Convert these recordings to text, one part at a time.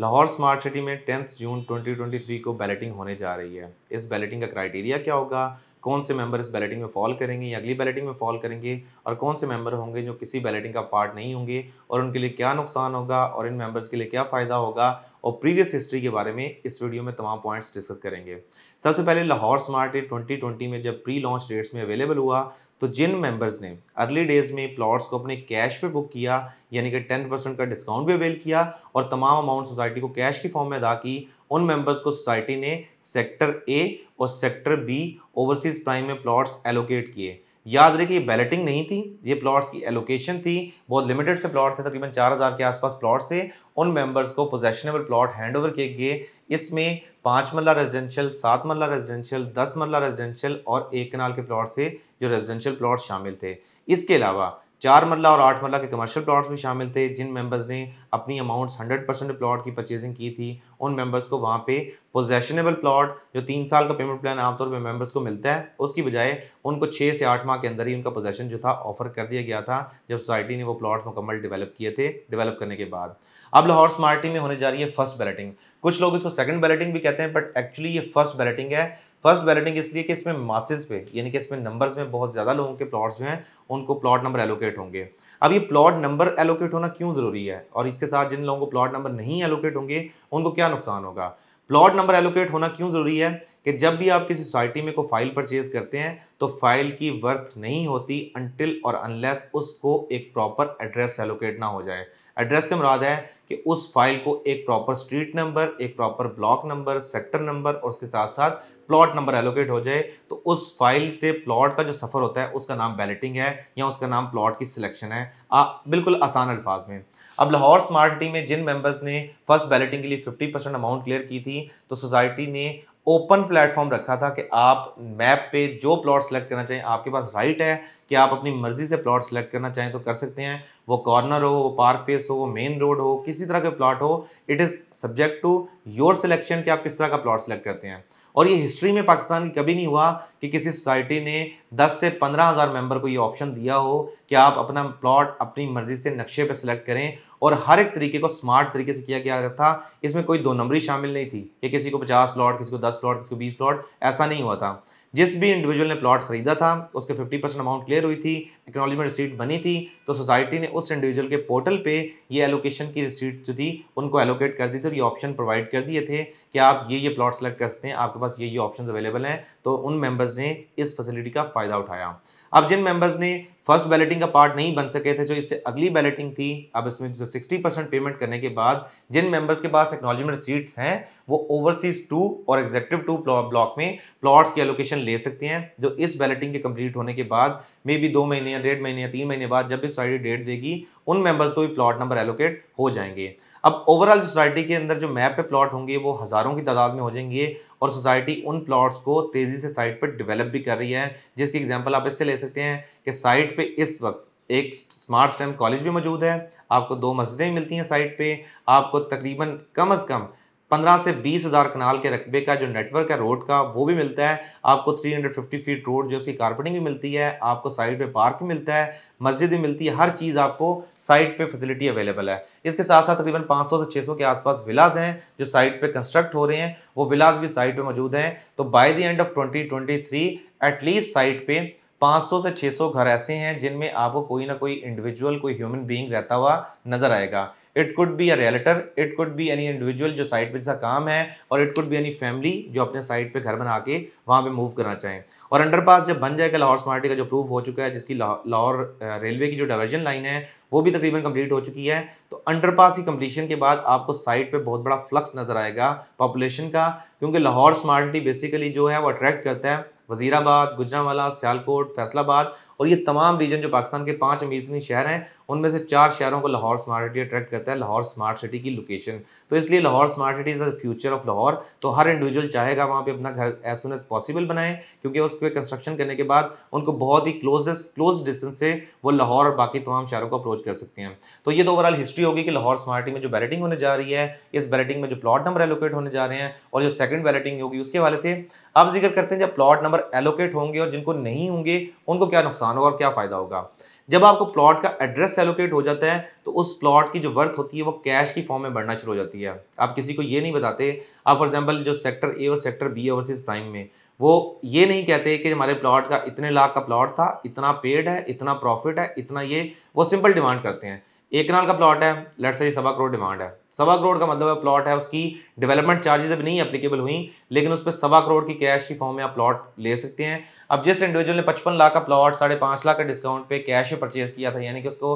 Lahore smart city में tenth June 2023 को balloting होने जा रही है इस बैलेटिंग का क्राइटेरिया क्या होगा कौन से मेंबर इस बैलेटिंग में फॉल करेंगे या अगली बैलेटिंग में फॉल करेंगे और कौन से मेंबर होंगे जो किसी बैलेटिंग का पार्ट नहीं होंगे और उनके लिए क्या नुकसान होगा और इन मेंबर्स के लिए क्या फ़ायदा होगा और प्रीवियस हिस्ट्री के बारे में इस वीडियो में तमाम पॉइंट्स डिस्कस करेंगे सबसे पहले लाहौर स्मार्ट एट ट्वेंटी में जब प्री लॉन्च डेट्स में अवेलेबल हुआ तो जिन मेंबर्स ने अर्ली डेज में प्लॉट्स को अपने कैश पे बुक किया यानी कि टेन परसेंट का डिस्काउंट भी अवेल किया और तमाम अमाउंट सोसाइटी को कैश की फॉर्म में अदा की उन मेंबर्स को सोसाइटी ने सेक्टर ए और सेक्टर बी ओवरसीज प्राइम में प्लॉट्स एलोकेट किए याद रहे कि ये बैलेटिंग नहीं थी ये प्लॉट्स की एलोकेशन थी बहुत लिमिटेड से प्लॉट थे तकरीबन चार हज़ार के आसपास प्लॉट्स थे उन मेंबर्स को पोजेशनेबल प्लॉट हैंड ओवर किए गए इसमें पाँच मरला रेजिडेंशियल सात मरला रेजिडेंशियल दस मरला रेजिडेंशियल और एक कनाल के प्लॉट थे जो रेजिडेंशियल प्लॉट शामिल थे इसके अलावा चार मरला और आठ मरला के कमर्शियल प्लॉट्स भी शामिल थे जिन मेंबर्स ने अपनी अमाउंट्स 100 परसेंट प्लॉट की परचेजिंग की थी उन मेंबर्स को वहाँ पे पोजेशनेबल प्लॉट जो तीन साल का पेमेंट प्लान आमतौर पर मेंबर्स को मिलता है उसकी बजाय उनको छः से आठ माह के अंदर ही उनका पोजेशन जो था ऑफर कर दिया गया था जब सोसाइटी ने वो प्लाट्स मुकम्मल डिवेलप किए थे डिवेलप करने के बाद अब लाहौर स्मार्टी में होने जा रही है फर्स्ट बैलेटिंग कुछ लोग इसको सेकंड बैलेटिंग भी कहते हैं बट एक्चुअली ये फर्स्ट बैलेटिंग है फर्स्ट बैलेटिंग इसलिए कि इसमें मासेस पे यानी कि इसमें नंबर्स में बहुत ज़्यादा लोगों के प्लॉट्स जो हैं उनको प्लॉट नंबर एलोकेट होंगे अब ये प्लॉट नंबर एलोकेट होना क्यों ज़रूरी है और इसके साथ जिन लोगों को प्लॉट नंबर नहीं एलोकेट होंगे उनको क्या नुकसान होगा प्लॉट नंबर एलोकेट होना क्यों ज़रूरी है कि जब भी आप किसी सोसाइटी में कोई फाइल परचेज करते हैं तो फाइल की वर्थ नहीं होती अनटिल और अनलेस उसको एक प्रॉपर एड्रेस एलोकेट ना हो जाए एड्रेस से मुराद है कि उस फाइल को एक प्रॉपर स्ट्रीट नंबर एक proper block number sector number और उसके साथ साथ प्लॉट नंबर एलोकेट हो जाए तो उस फाइल से प्लॉट का जो सफ़र होता है उसका नाम बैलेटिंग है या उसका नाम प्लॉट की सिलेक्शन है आ, बिल्कुल आसान अल्फाज में अब लाहौर स्मार्ट सिटी में जिन मेंबर्स ने फर्स्ट बैलेटिंग के लिए 50 परसेंट अमाउंट क्लियर की थी तो सोसाइटी ने ओपन प्लेटफॉर्म रखा था कि आप मैप पे जो प्लॉट सेलेक्ट करना चाहें आपके पास राइट है कि आप अपनी मर्जी से प्लॉट सेलेक्ट करना चाहें तो कर सकते हैं वो कॉर्नर हो वो पार्क फेस हो वो मेन रोड हो किसी तरह के प्लॉट हो it is subject to your selection कि आप किस तरह का प्लॉट सेलेक्ट करते हैं और ये हिस्ट्री में पाकिस्तान की कभी नहीं हुआ कि किसी सोसाइटी ने 10 से 15 हज़ार मेंबर को ये ऑप्शन दिया हो कि आप अपना प्लॉट अपनी मर्ज़ी से नक्शे पर सिलेक्ट करें और हर एक तरीके को स्मार्ट तरीके से किया गया था इसमें कोई दो नंबरी शामिल नहीं थी कि किसी को पचास प्लॉट किसी को दस प्लॉट किसी को बीस प्लॉट ऐसा नहीं हुआ था जिस भी इंडिविजुअल ने प्लॉट खरीदा था उसके 50 परसेंट अमाउंट क्लियर हुई थी में रिसीट बनी थी तो सोसाइटी ने उस इंडिविजुअल के पोर्टल पे ये एलोकेशन की रिसीट जो थी उनको एलोकेट कर दी थी और ये ऑप्शन प्रोवाइड कर दिए थे कि आप ये ये प्लॉट सेलेक्ट कर सकते हैं आपके पास ये ये ऑप्शन अवेलेबल हैं तो उन मेंबर्स ने इस फैसिलिटी का फ़ायदा उठाया अब जिन मेंबर्स ने फर्स्ट बैलेटिंग का पार्ट नहीं बन सके थे जो इससे अगली बैलेटिंग थी अब इसमें जो 60 परसेंट पेमेंट करने के बाद जिन मेंबर्स के पास एक्नोलॉजमेंट सीट्स हैं वो ओवरसीज टू और एग्जेक्टिव टू ब्लॉक में प्लॉट्स की एलोकेशन ले सकते हैं जो इस बैलेटिंग के कंप्लीट होने के बाद मे बी दो महीने या डेढ़ महीने या तीन महीने बाद जब भी सोसाइटी डेट देगी उन मेंबर्स को भी प्लॉट नंबर एलोकेट हो जाएंगे अब ओवरऑल सोसाइटी के अंदर जो मैप पे प्लॉट होंगे वो हज़ारों की तादाद में हो जाएंगे और सोसाइटी उन प्लॉट्स को तेज़ी से साइट पर डेवलप भी कर रही है जिसकी एग्जाम्पल आप इससे ले सकते हैं कि साइट पर इस वक्त एक स्मार्ट स्टेम कॉलेज भी मौजूद है आपको दो मस्जिदें मिलती हैं साइट पर आपको तकरीबन कम अज़ कम पंद्रह से बीस हज़ार कनाल के रकबे का जो नेटवर्क है रोड का वो भी मिलता है आपको three hundred fifty feet road जो उसकी कारपेटिंग भी मिलती है आपको साइड पे पार्क भी मिलता है मस्जिद भी मिलती है हर चीज़ आपको साइट पे फैसिलिटी अवेलेबल है इसके साथ साथ तकरीबन 500 से 600 के आसपास विलाज हैं जो साइड पे कंस्ट्रक्ट हो रहे हैं वो विलाज भी साइड पर मौजूद हैं तो by the end of twenty at least site पर 500 से 600 घर ऐसे हैं जिनमें आपको कोई ना कोई इंडिविजुअल कोई ह्यूमन बीइंग रहता हुआ नजर आएगा it could be a realtor it could be any individual जो साइट पे जैसा काम है और it could be any family जो अपने साइट पे घर बना के वहाँ पे मूव करना चाहें और अंडरपास जब बन जाएगा लाहौर स्मार्टी का जो प्रूफ हो चुका है जिसकी लाहौर रेलवे की जो डाइवर्जन लाइन है वो भी तकरीबन कंप्लीट हो चुकी है तो अंडरपास की कंप्लीशन के बाद आपको साइट पे बहुत बड़ा फ्लक्स नज़र आएगा पॉपुलेशन का क्योंकि लाहौर स्मार्टी बेसिकली जो है वो अट्रैक्ट करता है वजीराबाद गुजरावाला सियालकोट फैसलाबाद और ये तमाम रीजन जो पाकिस्तान के पाँच अमीर शहर हैं उनमें से चार शहरों को लाहौर स्मार्ट सिटी अट्रैक्ट करता है लाहौर स्मार्ट सिटी की लोकेशन तो इसलिए Lahore smart city is the future of Lahore तो हर इंडिविजुअल चाहेगा वहाँ पे अपना घर एज सुन एज पॉसिबल बनाए क्योंकि उस पर कंस्ट्रक्शन करने के बाद उनको बहुत ही क्लोजेस्ट क्लोज डिस्टेंस से वो लाहौर और बाकी तमाम शहरों को अप्रोच कर सकते हैं तो ये तो ओवरऑल हिस्ट्री होगी कि लाहौर स्मार्ट सिटी में जो बैलेटिंग होने जा रही है इस बैलेटिंग में जो प्लॉट नंबर एलोकेट होने जा रहे हैं और जो सेकंड बैलेटिंग होगी उसके हवाले से अब जिक्र करते हैं जब प्लॉट नंबर एलोकेट होंगे और जिनको नहीं होंगे उनको क्या नुकसान होगा और क्या फ़ायदा होगा जब आपको प्लॉट का एड्रेस एलोकेट हो जाता है तो उस प्लॉट की जो वर्थ होती है वो कैश की फॉर्म में बढ़ना शुरू हो जाती है आप किसी को ये नहीं बताते आप फॉर एग्जाम्पल जो सेक्टर ए और सेक्टर बी ओवरसीज प्राइम में वो ये नहीं कहते कि हमारे प्लॉट का इतने लाख का प्लॉट था इतना पेड है इतना प्रॉफिट है इतना ये वो सिंपल डिमांड करते हैं एक नाल का प्लॉट है लट से सवा करोड़ डिमांड है सवा करोड़ का मतलब है प्लॉट है उसकी डेवलपमेंट चार्जेस अभी नहीं अप्लीकेबल हुई लेकिन उस पर सवा करोड़ की कैश की फॉर्म में आप प्लॉट ले सकते हैं अब जिस इंडिविजुअल ने पचपन लाख का प्लॉट साढ़े पाँच लाख का डिस्काउंट पे कैश परचेज किया था यानी कि उसको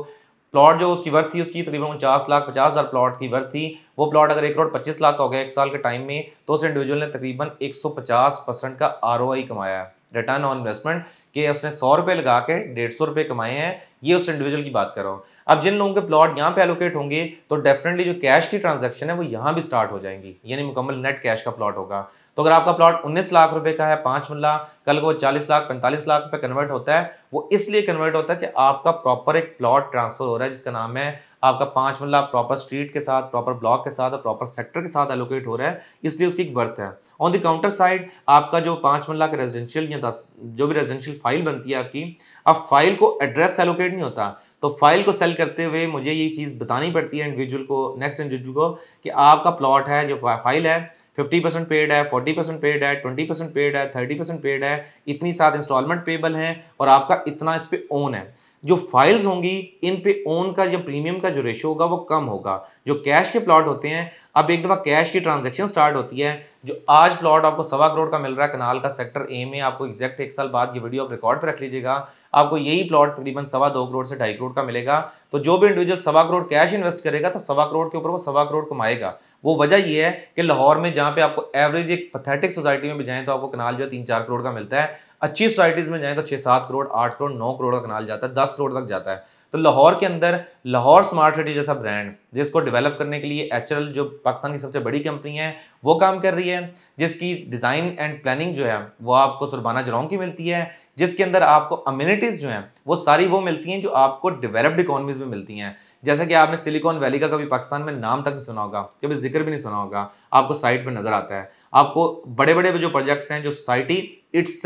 प्लॉट जो उसकी वर्थ थी उसकी तकरीबन उनचास लाख पचास हज़ार प्लॉट की वर्थ थी वो प्लॉट अगर एक करोड़ पच्चीस लाख का हो गया एक साल के टाइम में तो उस इंडिविजुअल ने तकरीबन एक सौ पचास परसेंट का आर कमाया है रिटर्न ऑन इन्वेस्टमेंट कि उसने सौ रुपये लगा के डेढ़ सौ रुपए कमाए हैं ये उस इंडिविजुअल की बात कर रहा हूँ अब जिन लोगों के प्लॉट यहाँ पे एलोकेट होंगे तो डेफिनेटली जो कैश की ट्रांजेक्शन है वो यहाँ भी स्टार्ट हो जाएंगी यानी मुकम्मल नेट कैश का प्लॉट होगा तो अगर आपका प्लॉट 19 लाख रुपए का है पाँच मल्ला कल को 40 लाख 45 लाख पे कन्वर्ट होता है वो इसलिए कन्वर्ट होता है कि आपका प्रॉपर एक प्लॉट ट्रांसफर हो रहा है जिसका नाम है आपका पाँच मल्ला प्रॉपर स्ट्रीट के साथ प्रॉपर ब्लॉक के साथ और प्रॉपर सेक्टर के साथ एलोकेट हो रहा है इसलिए उसकी एक बर्थ है ऑन द काउंटर साइड आपका जो पाँच मल्ला का रेजिडेंशियल या दस जो भी रेजिडेंशियल फाइल बनती है आपकी अब फाइल को एड्रेस एलोकेट नहीं होता तो फाइल को सेल करते हुए मुझे ये चीज़ बतानी पड़ती है इंडिविजुअल को नेक्स्ट इंडिविजुअल को कि आपका प्लॉट है जो फाइल है फिफ्टी परसेंट पेड है फोर्टी परसेंट पेड है ट्वेंटी परसेंट पेड है थर्टी परसेंट पेड है इतनी सात इंस्टॉलमेंट पेबल हैं और आपका इतना इस पर ओन है जो फाइल्स होंगी इन पे ओन का जो प्रीमियम का जो रेशो होगा वो कम होगा जो कैश के प्लॉट होते हैं अब एक दफ़ा कैश की ट्रांजेक्शन स्टार्ट होती है जो आज प्लॉट आपको सवा करोड़ का मिल रहा है कनाल का सेक्टर ए में आपको एग्जैक्ट एक साल बाद ये वीडियो आप रिकॉर्ड पर रख लीजिएगा आपको यही प्लॉट तकरीबन सवा दो करोड़ से ढाई करोड़ का मिलेगा तो जो भी इंडिविजुअल सवा करोड़ कैश इन्वेस्ट करेगा तो सवा करोड़ के ऊपर वो सवा करोड़ कमाएगा वो वजह ये है कि लाहौर में जहाँ पे आपको एवरेज एक पथेटिक सोसाइटी में भी जाएँ तो आपको कनाल जो है तीन चार करोड़ का मिलता है अच्छी सोसाइटीज़ में जाएँ तो छः सात करोड़ आठ करोड़ नौ करोड़ का कनाल जाता है दस करोड़ तक जाता है तो लाहौर के अंदर लाहौर स्मार्ट सिटी जैसा ब्रांड जिसको डेवलप करने के लिए एच जो पाकिस्तान की सबसे बड़ी कंपनी है वो काम कर रही है जिसकी डिज़ाइन एंड प्लानिंग जो है वो आपको सुरबाना जरौंग की मिलती है जिसके अंदर आपको अम्यूनिटीज़ जो हैं वो सारी वो मिलती हैं जो आपको डेवलप्ड इकोनॉमीज़ में मिलती हैं जैसा कि आपने सिलिकॉन वैली का कभी पाकिस्तान में नाम तक नहीं सुना होगा कभी जिक्र भी नहीं सुना होगा आपको साइट पर नज़र आता है आपको बड़े बड़े जो प्रोजेक्ट्स हैं जो सोसाइटी इट्स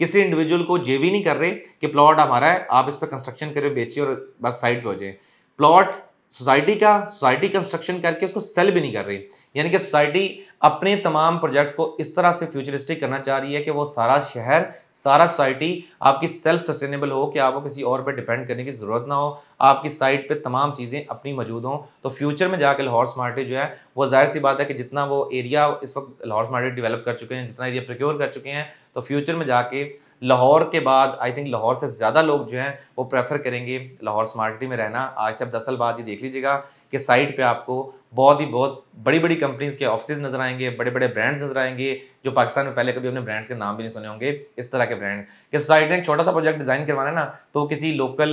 किसी इंडिविजुअल को ये भी नहीं कर रहे कि प्लॉट हमारा है आप इस पर कंस्ट्रक्शन करें बेचिए और बस साइड पर हो जाए प्लॉट सोसाइटी का सोसाइटी कंस्ट्रक्शन करके उसको सेल भी नहीं कर रही यानी कि सोसाइटी अपने तमाम प्रोजेक्ट को इस तरह से फ्यूचरिस्टिक करना चाह रही है कि वो सारा शहर सारा सोसाइटी आपकी सेल्फ सस्टेनेबल हो कि आपको किसी और पे डिपेंड करने की ज़रूरत ना हो आपकी साइट पे तमाम चीज़ें अपनी मौजूद हों तो फ्यूचर में जाकर लाहौर स्मार्टी जो है वो जाहिर सी बात है कि जितना वो एरिया इस वक्त लाहौर स्मार्टी डेवलप कर चुके हैं जितना एरिया प्रिक्योर कर चुके हैं तो फ्यूचर में जाके लाहौर के बाद आई थिंक लाहौर से ज़्यादा लोग जो हैं वो प्रेफर करेंगे लाहौर स्मार्टी में रहना आज से आप दस साल बाद ये देख लीजिएगा कि साइट पर आपको बहुत ही बहुत बड़ी बड़ी कंपनीज के ऑफिस नजर आएंगे बड़े बड़े ब्रांड्स नजर आएंगे जो पाकिस्तान में पहले कभी अपने ब्रांड्स के नाम भी नहीं सुने होंगे इस तरह के ब्रांड कि सोसाइटी ने एक छोटा सा प्रोजेक्ट डिज़ाइन करवाना है ना तो किसी लोकल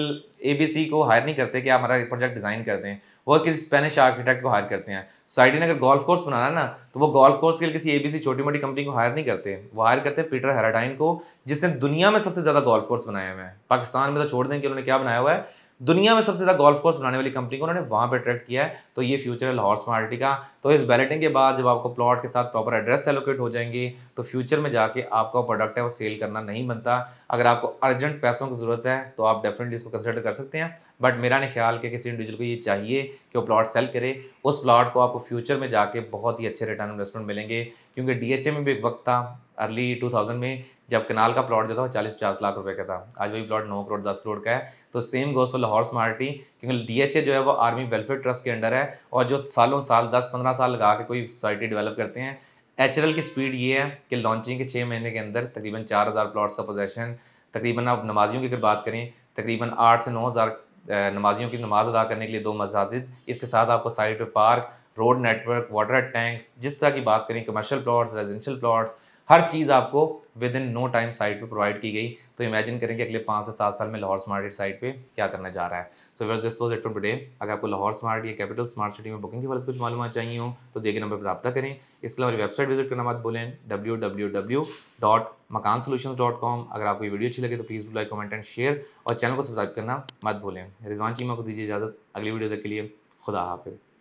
एबीसी को हायर नहीं करते कि आप हमारा प्रोजेक्ट डिज़ाइन करते हैं वो किसी स्पेनिश आर्किटेक्ट को हायर करते हैं सोसाइटी ने अगर गोल्फ कोर्स बनाना है ना तो वो गोल्फ कोर्स के लिए किसी ए छोटी मोटी कंपनी को हायर नहीं करते वो हायर करते हैं पीटर हेराडाइन को जिसने दुनिया में सबसे ज़्यादा गोल्फ कोर्स बनाया हुआ है पाकिस्तान में तो छोड़ दें कि उन्होंने क्या बनाया हुआ है दुनिया में सबसे ज़्यादा गोल्फ कोर्स बनाने वाली कंपनी को उन्होंने वहां पर अट्रैक्ट किया है तो ये फ्यूचर है लाहौर स्मार्ट का तो इस बैलेटिंग के बाद जब आपको प्लॉट के साथ प्रॉपर एड्रेस एलोकेट हो जाएंगे तो फ्यूचर में जाके आपका प्रोडक्ट है वो सेल करना नहीं बनता अगर आपको अर्जेंट पैसों की ज़रूरत है तो आप डेफिनेटली इसको कंसिडर कर सकते हैं बट मेरा नहीं ख्याल कि किसी इंडिविजुअल को ये चाहिए कि वो प्लॉट सेल करे उस प्लॉट को आपको फ्यूचर में जाके बहुत ही अच्छे रिटर्न इन्वेस्टमेंट मिलेंगे क्योंकि डी में भी एक वक्त था अर्ली 2000 में जब कनाल का प्लॉट जो था चालीस पचास लाख रुपए का था आज वही प्लॉट नौ करोड़ दस करोड़ का है तो same goes for Lahore smart city क्योंकि डीएचए जो है वो आर्मी वेलफेयर ट्रस्ट के अंडर है और जो सालों साल दस पंद्रह साल लगा के कोई सोसाइटी डेवलप करते हैं एचरल की स्पीड ये है कि लॉन्चिंग के छः महीने के अंदर तकरीबन चार हज़ार प्लाट्स का पोजेशन तकरीबन आप नमाजियों की अगर बात करें तकरीबन आठ से नौ हज़ार नमाजियों की नमाज अदा करने के लिए दो मसाजिद इसके साथ आपको साइड पे park road network water tanks जिस तरह की बात करें कमर्शियल प्लाट्स रेजिडेंशियल प्लाट्स हर चीज़ आपको within no time site पे प्रोवाइड की गई तो इमेजिन करें कि अगले पाँच से सात साल में लाहौर स्मार्ट साइट पे क्या करना जा रहा है so where this was it for today अगर आपको लाहौर स्मार्ट या कैपिटल स्मार्ट सिटी में बुकिंग के बारे में कुछ मालूम चाहिए हो तो देखिए नंबर पर रब्ता करें इसके अलावा वेबसाइट विजिट करना मत बोलें W W W dot Makaan solution dot com अगर आपको वीडियो अच्छी लगे तो please like comment and share और चैनल को सब्सक्राइब करना मत भूलें रिजवान चीमा को दीजिए इजाज़त अगली वीडियो तक के लिए खुदा हाफिज़